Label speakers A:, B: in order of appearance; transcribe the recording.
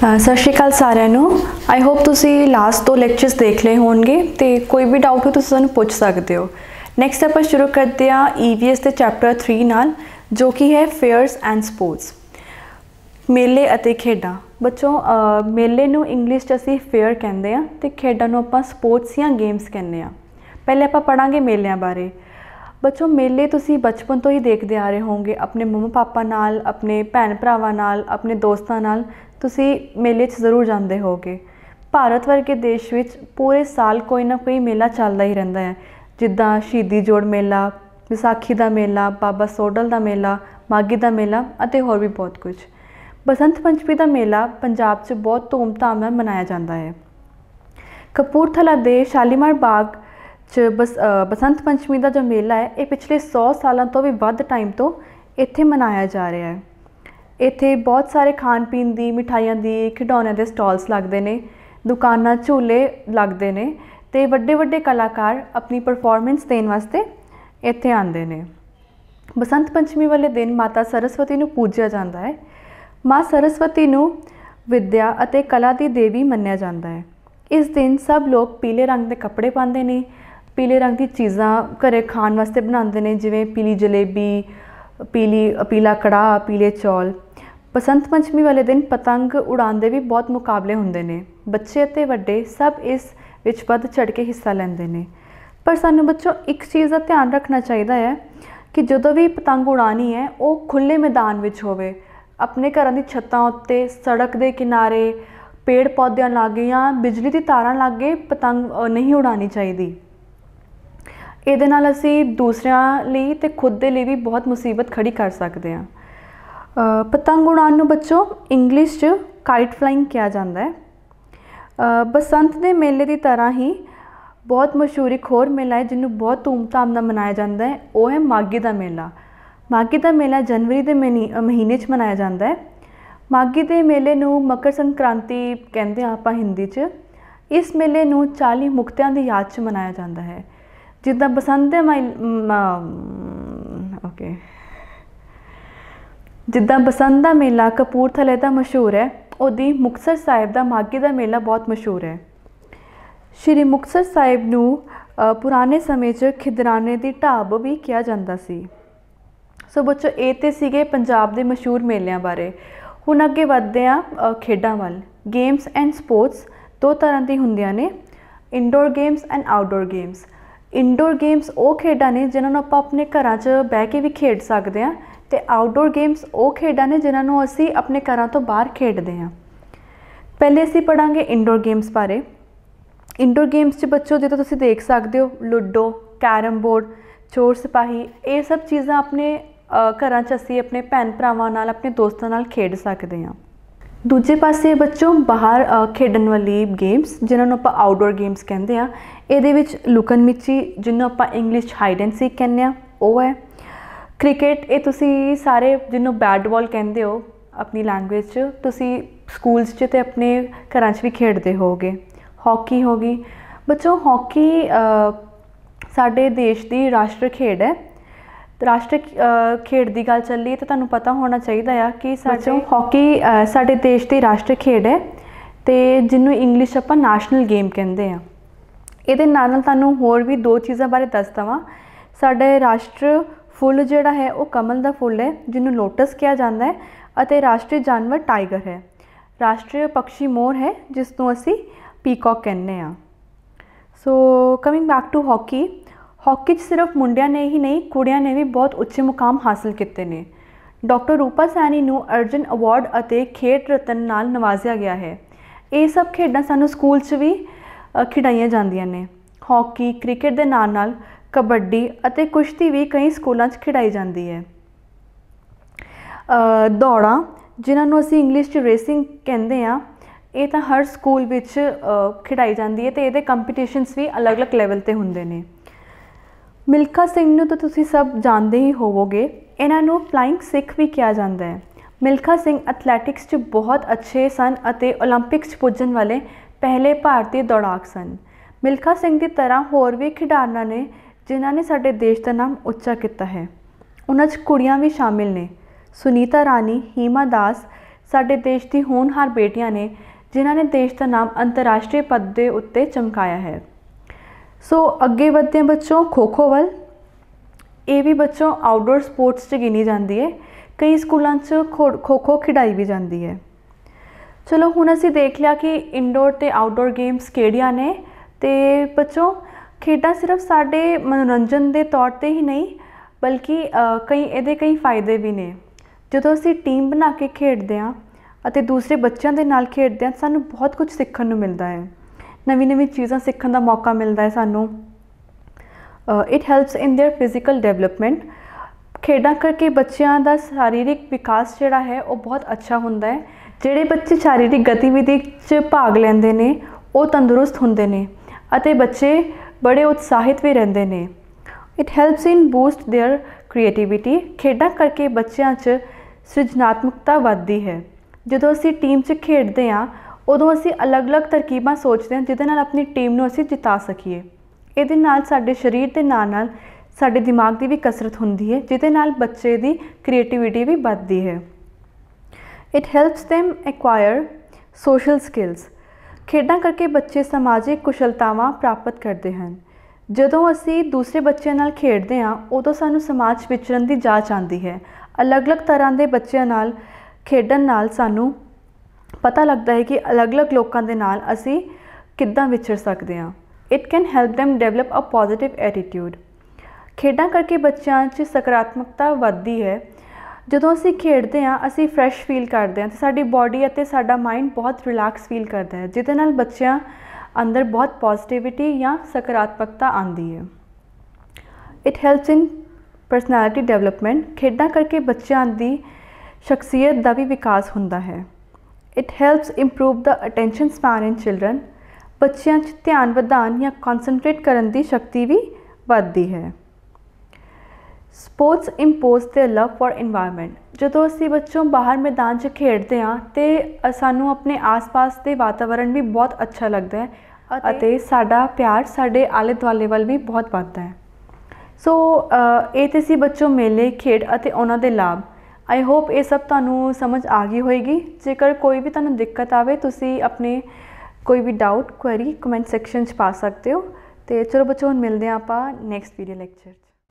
A: ਸਤਿ ਸ਼੍ਰੀ ਅਕਾਲ ਸਾਰਿਆਂ ਨੂੰ ਆਈ ਹੋਪ ਤੁਸੀਂ ਲਾਸਟ ਤੋਂ ਲੈਕਚਰਸ ਦੇਖ ਲਏ ਹੋਣਗੇ ਤੇ ਕੋਈ ਵੀ ਡਾਊਟ ਹੋ ਤੁਸੀਂ ਸਾਨੂੰ ਪੁੱਛ ਸਕਦੇ ਹੋ ਨੈਕਸਟ ਆਪਾਂ ਸ਼ੁਰੂ ਕਰਦੇ ਹਾਂ ਈਵੀਐਸ e ਦੇ ਚੈਪਟਰ 3 ਨਾਲ ਜੋ ਕਿ ਹੈ ਫੇਅਰਸ ਐਂਡ ਸਪੋਰਟਸ ਮੇਲੇ ਅਤੇ ਖੇਡਾਂ ਬੱਚੋ ਮੇਲੇ ਨੂੰ ਇੰਗਲਿਸ਼ 'ਚ ਅਸੀਂ ਫੇਅਰ ਕਹਿੰਦੇ ਆ ਤੇ ਖੇਡਾਂ ਨੂੰ ਆਪਾਂ ਸਪੋਰਟਸ ਜਾਂ ਗੇਮਸ ਕਹਿੰਦੇ ਆ ਪਹਿਲੇ ਆਪਾਂ ਪੜਾਂਗੇ ਮੇਲਿਆਂ ਬਾਰੇ ਬੱਚੋ ਮੇਲੇ ਤੁਸੀਂ ਬਚਪਨ ਤੋਂ ਹੀ ਦੇਖਦੇ ਆ ਰਹੇ ਹੋਵੋਗੇ ਆਪਣੇ ਮੰਮਾ ਪਾਪਾ ਨਾਲ ਆਪਣੇ ਭੈਣ ਭਰਾਵਾਂ ਨਾਲ ਆਪਣੇ ਦੋਸਤਾਂ ਨਾਲ ਤੁਸੀਂ ਮੇਲੇ 'ਚ ਜ਼ਰੂਰ ਜਾਂਦੇ ਹੋਗੇ ਭਾਰਤ ਵਰਗੇ ਦੇਸ਼ ਵਿੱਚ ਪੂਰੇ ਸਾਲ ਕੋਈ ਨਾ ਕੋਈ ਮੇਲਾ ਚੱਲਦਾ ਹੀ ਰਹਿੰਦਾ ਹੈ ਜਿੱਦਾਂ ਸ਼ੀਦੀ ਜੋੜ ਮੇਲਾ ਵਿਸਾਖੀ ਦਾ ਮੇਲਾ ਬਾਬਾ ਸੋਡਲ ਦਾ ਮੇਲਾ ਮਾਗੀ ਦਾ ਮੇਲਾ ਅਤੇ ਹੋਰ ਵੀ ਬਹੁਤ ਕੁਝ ਬਸੰਤ ਪੰਚਮੀ ਦਾ ਮੇਲਾ ਪੰਜਾਬ 'ਚ ਬਹੁਤ ਧੂਮਧਾਮ ਨਾਲ ਮਨਾਇਆ ਜਾਂਦਾ ਹੈ ਕਪੂਰਥਲਾ ਦੇ ਸ਼ਾਲੀਮਾਰ ਬਾਗ ਚ ਬਸ ਬਸੰਤ ਪੰਚਮੀ ਦਾ ਜੋ ਮੇਲਾ ਹੈ ਇਹ ਪਿਛਲੇ 100 ਸਾਲਾਂ ਤੋਂ ਵੀ ਵੱਧ ਟਾਈਮ ਤੋਂ ਇੱਥੇ ਮਨਾਇਆ ਜਾ ਰਿਹਾ ਹੈ ਇੱਥੇ ਬਹੁਤ ਸਾਰੇ ਖਾਣ ਪੀਣ ਦੀ ਮਿਠਾਈਆਂ ਦੀ ਖਿਡੌਣਿਆਂ ਦੇ ਸਟਾਲਸ ਲੱਗਦੇ ਨੇ ਦੁਕਾਨਾਂ ਝੂਲੇ ਲੱਗਦੇ ਨੇ ਤੇ ਵੱਡੇ ਵੱਡੇ ਕਲਾਕਾਰ ਆਪਣੀ ਪਰਫਾਰਮੈਂਸ ਦੇਣ ਵਾਸਤੇ ਇੱਥੇ ਆਉਂਦੇ ਨੇ ਬਸੰਤ ਪੰਚਮੀ ਵਾਲੇ ਦਿਨ ਮਾਤਾ ਸਰਸਵਤੀ ਨੂੰ ਪੂਜਿਆ ਜਾਂਦਾ ਹੈ ਮਾਂ ਸਰਸਵਤੀ ਨੂੰ ਵਿਦਿਆ ਅਤੇ ਕਲਾ ਦੀ ਦੇਵੀ ਮੰਨਿਆ ਜਾਂਦਾ ਹੈ ਇਸ ਦਿਨ ਸਭ ਲੋਕ ਪੀਲੇ ਰੰਗ ਦੇ ਕੱਪੜੇ ਪਾਉਂਦੇ ਨੇ ਪੀਲੇ ਰੰਗ ਦੀ ਚੀਜ਼ਾਂ ਘਰੇ ਖਾਣ ਵਾਸਤੇ ਬਣਾਉਂਦੇ ਨੇ ਜਿਵੇਂ ਪੀਲੀ ਜਲੇਬੀ ਪੀਲੀ ਪੀਲਾ ਕੜਾ ਪੀਲੇ ਚੌਲ ਬਸੰਤ ਪੰਚਮੀ ਵਾਲੇ ਦਿਨ ਪਤੰਗ ਉਡਾਉਂਦੇ ਵੀ ਬਹੁਤ ਮੁਕਾਬਲੇ ਹੁੰਦੇ ਨੇ ਬੱਚੇ ਅਤੇ ਵੱਡੇ ਸਭ ਇਸ ਵਿੱਚ ਵੱਧ ਚੜ ਕੇ ਹਿੱਸਾ ਲੈਂਦੇ ਨੇ ਪਰ ਸਾਨੂੰ ਬੱਚੋ ਇੱਕ ਚੀਜ਼ ਦਾ ਧਿਆਨ ਰੱਖਣਾ ਚਾਹੀਦਾ ਹੈ ਕਿ ਜਦੋਂ ਵੀ ਪਤੰਗ ਉਡਾਣੀ ਹੈ ਉਹ ਖੁੱਲੇ ਮੈਦਾਨ ਵਿੱਚ ਹੋਵੇ ਆਪਣੇ ਘਰਾਂ ਦੀ ਛੱਤਾਂ ਉੱਤੇ ਸੜਕ ਦੇ ਕਿਨਾਰੇ ਪੇੜ ਪੌਦਿਆਂ ਲਾਗੇ ਜਾਂ ਬਿਜਲੀ ਦੀ ਤਾਰਾਂ ਲਾਗੇ ਪਤੰਗ ਨਹੀਂ ਉਡਾਣੀ ਚਾਹੀਦੀ ਇਹਦੇ ਨਾਲ ਅਸੀਂ ਦੂਸਰਿਆਂ ਲਈ ਤੇ ਖੁਦ ਦੇ ਲਈ ਵੀ ਬਹੁਤ ਮੁਸੀਬਤ ਖੜੀ ਕਰ ਸਕਦੇ ਹਾਂ ਪਤੰਗ ਉਡਾਉਣ ਨੂੰ ਬੱਚੋ ਇੰਗਲਿਸ਼ 'ਚ ਕਾਈਟ ਫਲਾਈਂਗ ਕਿਹਾ ਜਾਂਦਾ ਹੈ ਬਸੰਤ ਦੇ ਮੇਲੇ ਦੀ ਤਰ੍ਹਾਂ ਹੀ ਬਹੁਤ ਮਸ਼ਹੂਰ ਇੱਕ ਹੋਰ ਮੇਲਾ ਹੈ ਜਿਹਨੂੰ ਬਹੁਤ ਧੂਮਧਾਮ ਨਾਲ ਮਨਾਇਆ ਜਾਂਦਾ ਹੈ ਉਹ ਹੈ ਮਾਗੀ ਦਾ ਮੇਲਾ ਮਾਗੀ ਦਾ ਮੇਲਾ ਜਨਵਰੀ ਦੇ ਮਹੀਨੇ 'ਚ ਮਨਾਇਆ ਜਾਂਦਾ ਹੈ ਮਾਗੀ ਦੇ ਮੇਲੇ ਨੂੰ ਮਕਰ ਸੰਕ੍ਰਾਂਤੀ ਕਹਿੰਦੇ ਆਪਾਂ ਹਿੰਦੀ 'ਚ ਇਸ ਮੇਲੇ ਨੂੰ 40 ਮੁਕਤਿਆਂ ਦੀ ਯਾਦ 'ਚ ਮਨਾਇਆ ਜਾਂਦਾ ਹੈ ਜਿੱਦਾਂ ਬਸੰਤ ਹੈ ਮਾਈ ਓਕੇ ਜਿੱਦਾਂ ਬਸੰਤ ਦਾ ਮੇਲਾ ਕਪੂਰਥਲੇ ਦਾ ਮਸ਼ਹੂਰ ਹੈ ਉਹਦੀ ਮੁਕਸਰ ਸਾਹਿਬ ਦਾ ਮਾਗੀ ਦਾ ਮੇਲਾ ਬਹੁਤ ਮਸ਼ਹੂਰ ਹੈ ਸ਼੍ਰੀ ਮੁਕਸਰ ਸਾਹਿਬ ਨੂੰ ਪੁਰਾਣੇ ਸਮੇਂ 'ਚ ਖਿਦਰਾਨੇ ਦੀ ਢਾਬ ਵੀ ਕਿਹਾ ਜਾਂਦਾ ਸੀ ਸੋ ਬੱਚੋ ਇਹ ਤੇ ਸੀਗੇ ਪੰਜਾਬ ਦੇ ਮਸ਼ਹੂਰ ਮੇਲਿਆਂ ਬਾਰੇ ਹੁਣ ਅੱਗੇ ਵਧਦੇ ਆ ਖੇਡਾਂ ਵੱਲ ਗੇਮਸ ਐਂਡ ਸਪੋਰਟਸ ਦੋ ਤਰ੍ਹਾਂ ਦੀ ਹੁੰਦੀਆਂ ਨੇ indoor games and outdoor games indoor games ਉਹ ਖੇਡਾਂ ਨੇ ਜਿਨ੍ਹਾਂ ਨੂੰ ਆਪਾਂ ਆਪਣੇ ਘਰਾਂ 'ਚ ਬਹਿ ਕੇ ਵੀ ਖੇਡ ਸਕਦੇ ਆ ਤੇ ਆਊਟਡੋਰ ਗੇਮਸ ਉਹ ਖੇਡਾਂ ਨੇ ਜਿਨ੍ਹਾਂ ਨੂੰ ਅਸੀਂ ਆਪਣੇ ਘਰਾਂ ਤੋਂ ਬਾਹਰ ਖੇਡਦੇ ਆ ਪਹਿਲੇ ਅਸੀਂ ਪੜਾਂਗੇ ਇਨਡੋਰ ਗੇਮਸ ਬਾਰੇ ਇਨਡੋਰ ਗੇਮਸ 'ਚ ਬੱਚੋ ਜਿੱਦਾਂ ਤੁਸੀਂ ਦੇਖ ਸਕਦੇ ਹੋ ਲੁੱਡੋ ਕੈਰਮ ਬੋਰਡ ਚੋਰ ਸਿਪਾਹੀ ਇਹ ਸਭ ਚੀਜ਼ਾਂ ਆਪਣੇ ਘਰਾਂ 'ਚ ਅਸੀਂ ਆਪਣੇ ਭੈਣ ਭਰਾਵਾਂ ਨਾਲ ਆਪਣੇ ਦੋਸਤਾਂ ਨਾਲ ਖੇਡ ਸਕਦੇ ਹਾਂ ਦੂਜੇ ਪਾਸੇ ਬੱਚੋ ਬਾਹਰ ਖੇਡਣ ਵਾਲੀ ਗੇਮਸ ਜਿਨ੍ਹਾਂ ਨੂੰ ਆਪਾਂ ਆਊਟਡੋਰ ਗੇਮਸ ਕਹਿੰਦੇ ਆ ਇਹਦੇ ਵਿੱਚ ਲੁਕਨ ਮਿੱਚੀ ਜਿਹਨੂੰ ਆਪਾਂ ਇੰਗਲਿਸ਼ ਹਾਈਡ ਐਂਡ ਸੀਕ ਕਹਿੰਦੇ ਆ ਉਹ ਹੈ ਕ੍ਰਿਕਟ ਇਹ ਤੁਸੀਂ ਸਾਰੇ ਜਿਹਨੂੰ ਬੈਟ ਬਾਲ ਕਹਿੰਦੇ ਹੋ ਆਪਣੀ ਲੈਂਗੁਏਜ 'ਚ ਤੁਸੀਂ ਸਕੂਲਸ 'ਚ ਤੇ ਆਪਣੇ ਘਰਾਂ 'ਚ ਵੀ ਖੇਡਦੇ ਹੋਗੇ ਹਾਕੀ ਹੋ ਗਈ ਬੱਚੋ ਹਾਕੀ ਸਾਡੇ ਦੇਸ਼ ਦੀ ਰਾਸ਼ਟਰ ਖੇਡ ਹੈ ਰਾਸ਼ਟਰੀ ਖੇਡ ਦੀ ਗੱਲ ਚੱਲੀ ਤਾਂ ਤੁਹਾਨੂੰ ਪਤਾ ਹੋਣਾ ਚਾਹੀਦਾ ਆ ਕਿ ਸਾਡੇ ਹਾਕੀ ਸਾਡੇ ਦੇਸ਼ ਦੀ ਰਾਸ਼ਟਰੀ ਖੇਡ ਹੈ ਤੇ ਜਿਹਨੂੰ ਇੰਗਲਿਸ਼ ਆਪਾਂ ਨੈਸ਼ਨਲ ਗੇਮ ਕਹਿੰਦੇ ਆ ਇਹਦੇ ਨਾਲ ਨਾਲ ਤੁਹਾਨੂੰ ਹੋਰ ਵੀ ਦੋ ਚੀਜ਼ਾਂ ਬਾਰੇ ਦੱਸ ਦਵਾਂ ਸਾਡੇ ਰਾਸ਼ਟਰ ਫੁੱਲ ਜਿਹੜਾ ਹੈ ਉਹ ਕਮਲ ਦਾ ਫੁੱਲ ਹੈ ਜਿਹਨੂੰ ਲੋਟਸ ਕਿਹਾ ਜਾਂਦਾ ਹੈ ਅਤੇ ਰਾਸ਼ਟਰੀ ਜਾਨਵਰ ਟਾਈਗਰ ਹੈ ਰਾਸ਼ਟਰੀ ਪੰਛੀ ਮੋਰ ਹੈ ਜਿਸ ਨੂੰ ਅਸੀਂ ਪੀਕੌਕ ਕਹਿੰਦੇ ਆ so coming back to hockey hockey 'ਚ ਸਿਰਫ ਮੁੰਡਿਆਂ ਨੇ ਹੀ ਨਹੀਂ ਕੁੜੀਆਂ ਨੇ ਵੀ ਬਹੁਤ ਉੱਚੇ ਮੁਕਾਮ ਹਾਸਲ ਕੀਤੇ ਨੇ ਡਾਕਟਰ ਰੂਪਾ ਸੈਣੀ ਨੂੰ ਅਰਜਨ ਅਵਾਰਡ ਅਤੇ ਖੇਡ ਰਤਨ ਨਾਲ ਨਵਾਜ਼ਿਆ ਗਿਆ ਹੈ ਇਹ ਸਭ ਖੇਡਾਂ ਸਾਨੂੰ ਸਕੂਲ 'ਚ ਵੀ ਖਿਡਾਈਆਂ ਜਾਂਦੀਆਂ ਨੇ ਹਾਕੀ ਕ੍ਰਿਕਟ ਦੇ ਨਾਲ ਨਾਲ ਕਬੱਡੀ ਅਤੇ ਕੁਸ਼ਤੀ ਵੀ ਕਈ ਸਕੂਲਾਂ 'ਚ ਖਿਡਾਈ ਜਾਂਦੀ ਹੈ ਦੌੜਾਂ ਜਿਨ੍ਹਾਂ ਨੂੰ ਅਸੀਂ ਇੰਗਲਿਸ਼ 'ਚ ਰੇਸਿੰਗ ਕਹਿੰਦੇ ਆ ਇਹ ਤਾਂ ਹਰ ਸਕੂਲ ਵਿੱਚ ਖਿਡਾਈ ਜਾਂਦੀ ਹੈ ਤੇ ਇਹਦੇ ਕੰਪੀਟੀਸ਼ਨਸ ਵੀ ਅਲੱਗ-ਅਲੱਗ ਲੈਵਲ ਤੇ ਹੁੰਦੇ ਨੇ ਮਿਲਖਾ ਸਿੰਘ ਨੂੰ ਤਾਂ ਤੁਸੀਂ ਸਭ ਜਾਣਦੇ ਹੀ ਹੋਵੋਗੇ ਇਹਨਾਂ ਨੂੰ ਫਲਾਈਂਗ ਸਿੱਖ ਵੀ ਕਿਹਾ ਜਾਂਦਾ ਹੈ ਮਿਲਖਾ ਸਿੰਘ ਐਥਲੈਟਿਕਸ 'ਚ ਬਹੁਤ ਅੱਛੇ ਸਨ ਅਤੇ 올림픽ਸ 'ਚ ਪੁੱਜਣ ਵਾਲੇ ਪਹਿਲੇ ਭਾਰਤੀ ਦੌੜਾਕ ਸਨ ਮਿਲਖਾ ਸਿੰਘ ਦੀ ਤਰ੍ਹਾਂ ਹੋਰ ਵੀ ਖਿਡਾਰਨਾਂ ਨੇ ਜਿਨ੍ਹਾਂ ਨੇ ਸਾਡੇ ਦੇਸ਼ ਦਾ ਨਾਮ ਉੱਚਾ ਕੀਤਾ ਹੈ ਉਹਨਾਂ 'ਚ ਕੁੜੀਆਂ ਵੀ ਸ਼ਾਮਿਲ ਨੇ ਸੁਨੀਤਾ ਰਾਣੀ ਹੀਮਾ ਦਾਸ ਸਾਡੇ ਦੇਸ਼ ਦੀ ਹੋਣਹਾਰ ਬੇਟੀਆਂ ਨੇ ਜਿਨ੍ਹਾਂ ਨੇ ਦੇਸ਼ ਦਾ ਨਾਮ ਅੰਤਰਰਾਸ਼ਟਰੀ ਪੱਧਰ ਦੇ ਉੱਤੇ ਚਮਕਾਇਆ ਹੈ ਸੋ ਅੱਗੇ ਵਧਦੇ ਹਾਂ ਬੱਚੋ ਖੋਖੋ ਵੱਲ ਇਹ ਵੀ ਬੱਚੋ ਆਊਟਡੋਰ ਸਪੋਰਟਸ 'ਚ ਗਿਣੀ ਜਾਂਦੀ ਹੈ ਕਈ ਸਕੂਲਾਂ 'ਚ ਖੋਖੋ ਖਿਡਾਈ ਵੀ ਜਾਂਦੀ ਹੈ ਚਲੋ ਹੁਣ ਅਸੀਂ ਦੇਖ ਲਿਆ ਕਿ ਇਨਡੋਰ ਤੇ ਆਊਟਡੋਰ ਗੇਮਸ ਕਿਹੜੀਆਂ ਨੇ ਤੇ ਬੱਚੋ ਖੇਡਾਂ ਸਿਰਫ ਸਾਡੇ ਮਨੋਰੰਜਨ ਦੇ ਤੌਰ ਤੇ ਹੀ ਨਹੀਂ ਬਲਕਿ ਕਈ ਇਹਦੇ ਕਈ ਫਾਇਦੇ ਵੀ ਨੇ ਜਦੋਂ ਅਸੀਂ ਟੀਮ ਬਣਾ ਕੇ ਖੇਡਦੇ ਹਾਂ ਅਤੇ ਦੂਸਰੇ ਬੱਚਿਆਂ ਦੇ ਨਾਲ ਖੇਡਦੇ ਹਾਂ ਸਾਨੂੰ ਬਹੁਤ ਕੁਝ ਸਿੱਖਣ ਨੂੰ ਮਿਲਦਾ ਹੈ ਨਵੀਂ ਨਵੀਂ ਚੀਜ਼ਾਂ ਸਿੱਖਣ ਦਾ ਮੌਕਾ ਮਿਲਦਾ ਹੈ ਸਾਨੂੰ it helps in their physical development ਖੇਡਾਂ ਕਰਕੇ ਬੱਚਿਆਂ ਦਾ ਸਰੀਰਕ ਵਿਕਾਸ ਜਿਹੜਾ ਹੈ ਉਹ ਬਹੁਤ ਅੱਛਾ ਹੁੰਦਾ ਹੈ ਜਿਹੜੇ ਬੱਚੇ ਸਰੀਰਕ ਗਤੀਵਿਧੀ 'ਚ ਭਾਗ ਲੈਂਦੇ ਨੇ ਉਹ ਤੰਦਰੁਸਤ ਹੁੰਦੇ ਨੇ ਅਤੇ ਬੱਚੇ ਬੜੇ ਉਤਸ਼ਾਹਿਤ ਵੀ ਰਹਿੰਦੇ ਨੇ it helps in boost their creativity ਖੇਡਾਂ ਕਰਕੇ ਬੱਚਿਆਂ 'ਚ ਸਿਰਜਣਾਤਮਕਤਾ ਵੱਧਦੀ ਹੈ ਜਦੋਂ ਅਸੀਂ ਟੀਮ 'ਚ ਖੇਡਦੇ ਹਾਂ ਉਦੋਂ ਅਸੀਂ ਅਲੱਗ-ਅਲੱਗ ਤਰਕੀਬਾਂ ਸੋਚਦੇ ਹਾਂ ਜਿਹਦੇ ਨਾਲ ਆਪਣੀ ਟੀਮ ਨੂੰ ਅਸੀਂ ਜਿਤਾ ਸਕੀਏ ਇਹਦੇ ਨਾਲ ਸਾਡੇ ਸਰੀਰ ਦੇ ਨਾਲ-ਨਾਲ ਸਾਡੇ ਦਿਮਾਗ ਦੀ ਵੀ ਕਸਰਤ ਹੁੰਦੀ ਹੈ ਜਿਹਦੇ ਨਾਲ ਬੱਚੇ ਦੀ ਕ੍ਰੀਏਟੀਵਿਟੀ ਵੀ ਵੱਧਦੀ ਹੈ it helps them acquire social skills ਖੇਡਾਂ ਕਰਕੇ ਬੱਚੇ ਸਮਾਜਿਕ ਕੁਸ਼ਲਤਾਵਾਂ ਪ੍ਰਾਪਤ ਕਰਦੇ ਹਨ ਜਦੋਂ ਅਸੀਂ ਦੂਸਰੇ ਬੱਚਿਆਂ ਨਾਲ ਖੇਡਦੇ ਹਾਂ ਉਦੋਂ ਸਾਨੂੰ ਸਮਾਜ ਵਿਚਰਨ ਦੀ ਜਾਚ ਆਉਂਦੀ ਹੈ ਅਲੱਗ-ਅਲੱਗ ਤਰ੍ਹਾਂ ਦੇ ਬੱਚਿਆਂ ਨਾਲ ਖੇਡਣ ਨਾਲ ਸਾਨੂੰ ਪਤਾ ਲੱਗਦਾ ਹੈ ਕਿ ਅਲੱਗ-ਅਲੱਗ ਲੋਕਾਂ ਦੇ ਨਾਲ ਅਸੀਂ ਕਿੱਦਾਂ ਵਿਚਰ ਸਕਦੇ ਹਾਂ it can help them develop a positive attitude ਖੇਡਾਂ ਕਰਕੇ ਬੱਚਿਆਂ 'ਚ ਸਕਾਰਾਤਮਕਤਾ ਵੱਧਦੀ ਹੈ ਜਦੋਂ ਅਸੀਂ ਖੇਡਦੇ ਹਾਂ ਅਸੀਂ ਫਰੈਸ਼ ਫੀਲ ਕਰਦੇ ਹਾਂ ਤੇ ਸਾਡੀ ਬਾਡੀ ਅਤੇ ਸਾਡਾ ਮਾਈਂਡ ਬਹੁਤ ਰਿਲੈਕਸ ਫੀਲ ਕਰਦਾ ਹੈ ਜਿਹਦੇ ਨਾਲ ਬੱਚਿਆਂ ਅੰਦਰ ਬਹੁਤ ਪੋਜ਼ਿਟਿਵਿਟੀ ਜਾਂ ਸਕਾਰਾਤਮਕਤਾ ਆਉਂਦੀ ਹੈ it helps in personality development ਖੇਡਾਂ ਕਰਕੇ ਬੱਚਿਆਂ ਦੀ ਸ਼ਖਸੀਅਤ ਦਾ ਵੀ ਵਿਕਾਸ ਹੁੰਦਾ ਹੈ it helps improve the attention span in children ਬੱਚਿਆਂ 'ਚ ਧਿਆਨ ਵਧਾਉਣ ਜਾਂ ਕਨਸੈਂਟਰੇਟ ਕਰਨ ਦੀ ਸ਼ਕਤੀ ਵੀ ਵੱਧਦੀ ਹੈ ਸਪੋਰਟਸ ਇੰਪੋਜ਼ ਦੇ ਲਵ ਫॉर এনवायरमेंट ਜਦੋਂ ਅਸੀਂ ਬੱਚੋਂ ਬਾਹਰ ਮੈਦਾਨ 'ਚ ਖੇਡਦੇ ਹਾਂ ਤੇ ਸਾਨੂੰ ਆਪਣੇ ਆਸ-ਪਾਸ ਦੇ ਵਾਤਾਵਰਣ ਵੀ ਬਹੁਤ ਅੱਛਾ ਲੱਗਦਾ ਹੈ ਅਤੇ ਸਾਡਾ ਪਿਆਰ ਸਾਡੇ ਆਲੇ-ਦੁਆਲੇ ਵੱਲ ਵੀ ਬਹੁਤ ਵੱਧਦਾ ਹੈ ਸੋ ਇਹ ਤੇ ਸੀ ਬੱਚੋਂ ਮੇਲੇ ਖੇਡ ਅਤੇ ਉਹਨਾਂ ਦੇ ਲਾਭ ਆਈ ਹੋਪ ਇਹ ਸਭ ਤੁਹਾਨੂੰ ਸਮਝ ਆ ਗਈ ਹੋਏਗੀ ਜੇਕਰ ਕੋਈ ਵੀ ਤੁਹਾਨੂੰ ਦਿੱਕਤ ਆਵੇ ਤੁਸੀਂ ਆਪਣੇ ਕੋਈ ਵੀ ਡਾਊਟ ਕੁਐਰੀ ਕਮੈਂਟ ਸੈਕਸ਼ਨ 'ਚ ਪਾ ਸਕਦੇ ਹੋ ਤੇ ਚਲੋ ਬੱਚੋ ਹੁਣ ਮਿਲਦੇ ਆਪਾਂ ਨੈਕਸਟ ਵੀਡੀਓ ਲੈਕਚਰ